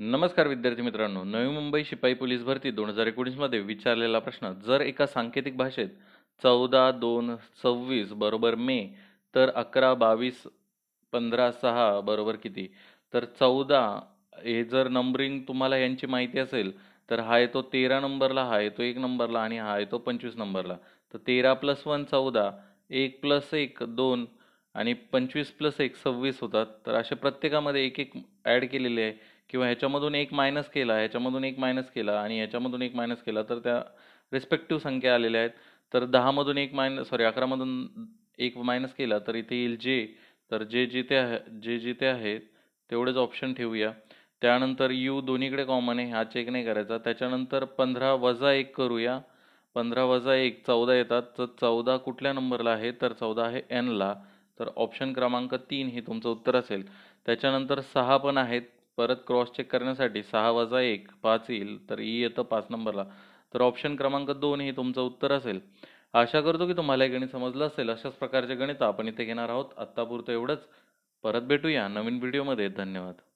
नमस्कार विद्यार्थी मित्रांनो नवी मुंबई शिपाई पोलीस भरती दोन हजार एकोणीसमध्ये विचारलेला प्रश्न जर एका सांकेतिक भाषेत चौदा दोन सव्वीस बरोबर मे तर अकरा बावीस पंधरा सहा बरोबर किती तर चौदा हे जर नंबरिंग तुम्हाला यांची माहिती असेल तर हा येतो तेरा नंबरला हा येतो एक नंबरला आणि हा येतो पंचवीस नंबरला तर तेरा प्लस वन चौदा एक प्लस एक दोन आणि पंचवीस प्लस एक सव्वीस होतात तर असे प्रत्येकामध्ये एक एक ॲड केलेले आहे किंवा ह्याच्यामधून एक मायनस केला ह्याच्यामधून एक मायनस केला आणि ह्याच्यामधून एक मायनस केला तर त्या रिस्पेक्टिव्ह संख्या आलेल्या आहेत तर दहामधून एक मायनस सॉरी अकरामधून एक मायनस केला तर इथे येईल जे तर जे जिथे आहे जे जिथे आहेत तेवढेच ऑप्शन ठेवूया त्यानंतर यू दोन्हीकडे कॉमन आहे हा चेक नाही करायचा त्याच्यानंतर पंधरा वजा एक करूया पंधरा वजा एक चौदा येतात तर चौदा कुठल्या नंबरला आहे तर चौदा आहे एनला तर ऑप्शन क्रमांक तीन हे तुमचं उत्तर असेल त्याच्यानंतर सहा पण आहेत परत क्रॉस चेक करण्यासाठी सहा वजा एक पाच येईल तर ई येतं पाच नंबरला तर ऑप्शन क्रमांक दोन हे तुमचं उत्तर असेल आशा करतो की तुम्हाला हे गणित समजलं असेल अशाच प्रकारचे गणित आपण इथे घेणार आहोत आत्तापुरतं एवढंच परत भेटूया नवीन व्हिडिओमध्ये धन्यवाद